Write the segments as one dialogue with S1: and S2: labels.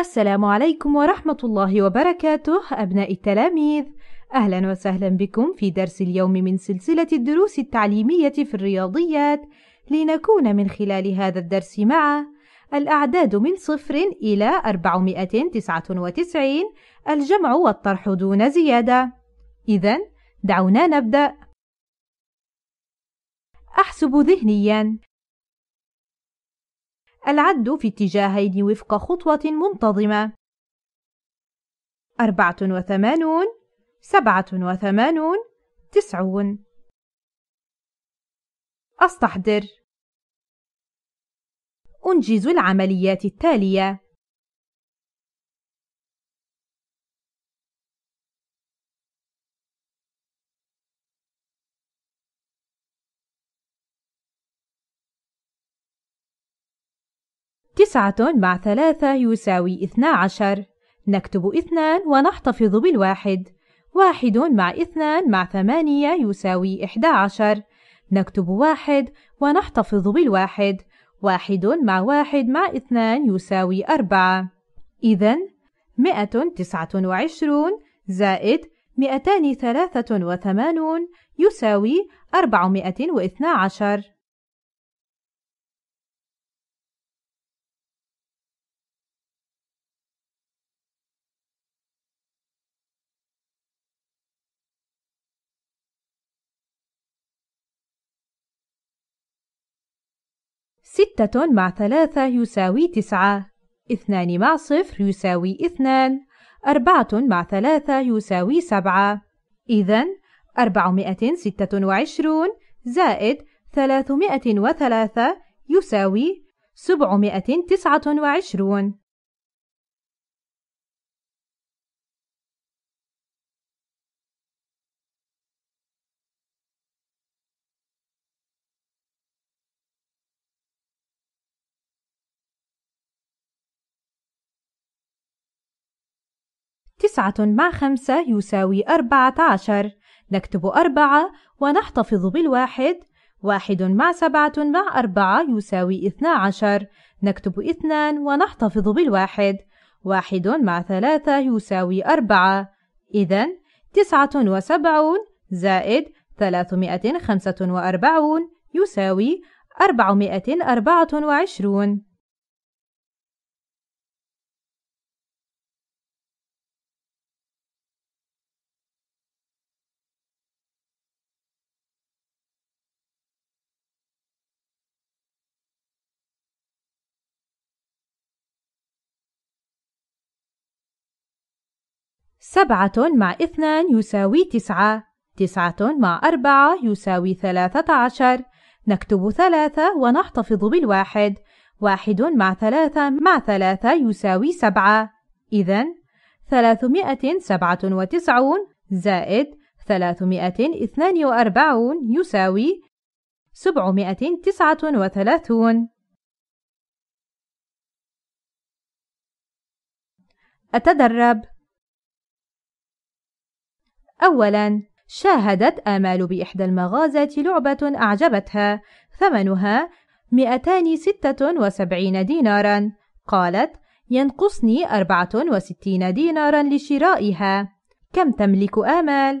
S1: السلام عليكم ورحمة الله وبركاته أبناء التلاميذ أهلا وسهلا بكم في درس اليوم من سلسلة الدروس التعليمية في الرياضيات لنكون من خلال هذا الدرس مع الأعداد من صفر إلى 499 الجمع والطرح دون زيادة إذا دعونا نبدأ أحسب ذهنيا العد في اتجاهين وفق خطوة منتظمة 84 87 90 أستحضر أنجز العمليات التالية تسعة مع ثلاثة يساوي اثنا عشر نكتب اثنان ونحتفظ بالواحد واحد مع اثنان مع ثمانية يساوي إحدى عشر نكتب واحد ونحتفظ بالواحد واحد مع واحد مع اثنان يساوي أربعة إذا مئة تسعة وعشرون زائد مئتان ثلاثة وثمانون يساوي أربعمائة واثنا عشر ستة مع ثلاثة يساوي تسعة اثنان مع صفر يساوي اثنان أربعة مع ثلاثة يساوي سبعة إذن أربعمائة ستة وعشرون زائد ثلاثمائة وثلاثة يساوي سبعمائة تسعة وعشرون مع خمسة يساوي أربعة عشر نكتب أربعة ونحتفظ بالواحد واحد مع سبعة مع أربعة يساوي اثنا عشر نكتب اثنان ونحتفظ بالواحد واحد مع ثلاثة يساوي أربعة إذا تسعة وسبعون زائد ثلاثمائة خمسة وأربعون يساوي أربعمائة أربعة وعشرون سبعة مع اثنان يساوي تسعة تسعة مع أربعة يساوي ثلاثة عشر نكتب ثلاثة ونحتفظ بالواحد واحد مع ثلاثة مع ثلاثة يساوي سبعة إذا ثلاثمائة سبعة وتسعون زائد ثلاثمائة اثنان وأربعون يساوي سبعمائة تسعة وثلاثون أتدرب أولاً شاهدت آمال بإحدى المغازات لعبة أعجبتها ثمنها 276 ديناراً قالت ينقصني 64 ديناراً لشرائها كم تملك آمال؟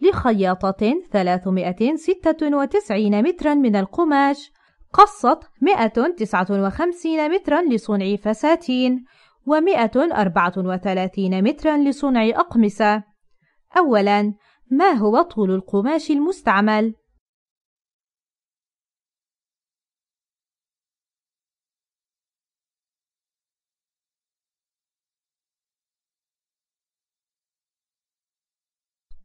S1: لخياطة 396 مترا من القماش قصت 159 مترا لصنع فساتين و134 مترا لصنع أقمصة أولا ما هو طول القماش المستعمل؟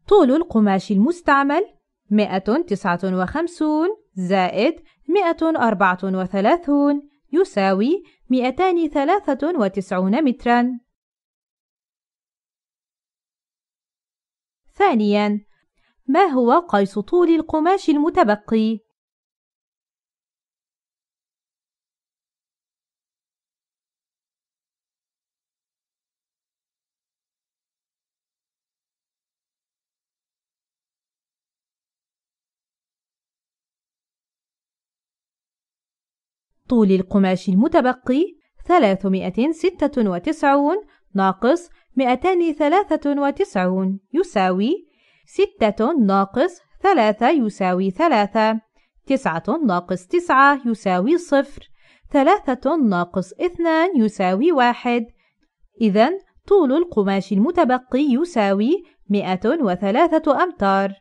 S1: طول القماش المستعمل 159 زائد 134 يساوي 293 مترا ثانيا ما هو قيس طول القماش المتبقي؟ طول القماش المتبقي 396 ناقص 293 يساوي 6 ناقص 3 يساوي 3 9 ناقص 9 يساوي 0 3 ناقص 2 يساوي 1 إذن طول القماش المتبقي يساوي 103 أمتار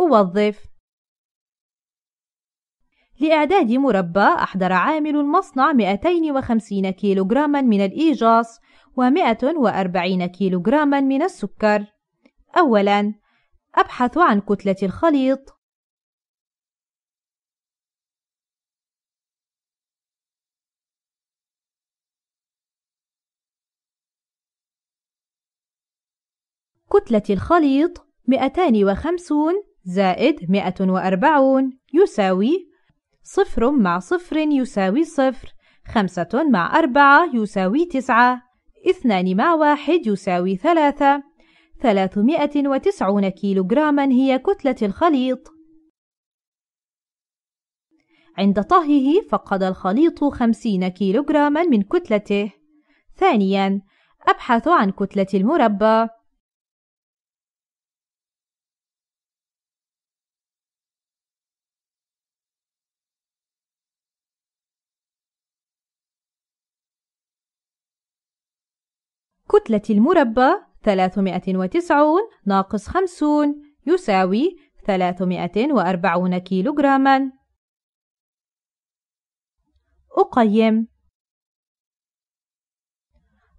S1: أوظف لإعداد مربى أحضر عامل المصنع 250 كيلوغراما من الإيجاص و140 كيلوغراما من السكر أولاً أبحث عن كتلة الخليط كتلة الخليط 250 زائد 140 يساوي صفر مع صفر يساوي صفر خمسة مع أربعة يساوي تسعة اثنان مع واحد يساوي ثلاثة ثلاثمائة وتسعون كيلوغراما هي كتلة الخليط عند طهيه فقد الخليط خمسين كيلوغراما من كتلته ثانياً أبحث عن كتلة المربى كتلة المربى 390 ناقص 50 يساوي 340 كيلوغراما أقيم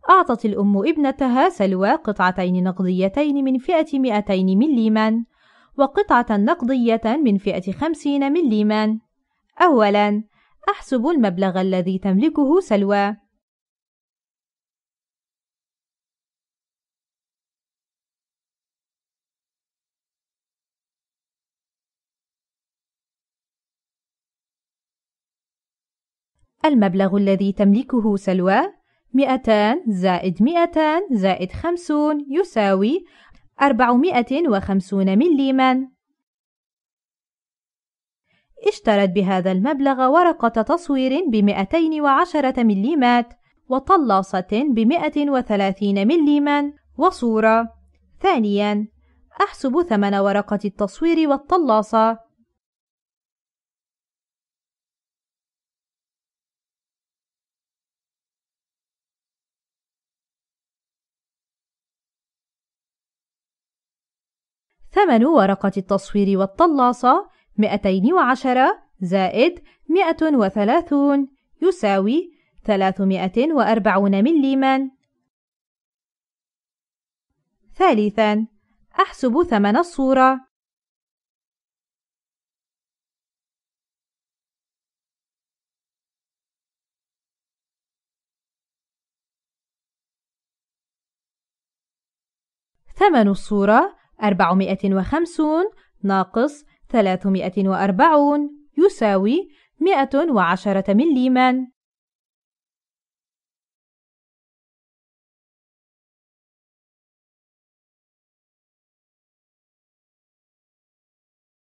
S1: أعطت الأم ابنتها سلوى قطعتين نقديتين من فئة 200 مليما وقطعة نقدية من فئة 50 مليما أولا أحسب المبلغ الذي تملكه سلوى المبلغ الذي تملكه سلوى 200 زائد 200 زائد 50 يساوي 450 مليما اشترت بهذا المبلغ ورقة تصوير ب 210 مليمات وطلاصة ب 130 مليما وصورة ثانيا أحسب ثمن ورقة التصوير والطلاصة ثمن ورقة التصوير والطلاصة 210 زائد 130 يساوي 340 مليما ثالثا أحسب ثمن الصورة ثمن الصورة أربعمائة وخمسون ناقص ثلاثمائة وأربعون يساوي مائة وعشرة مليما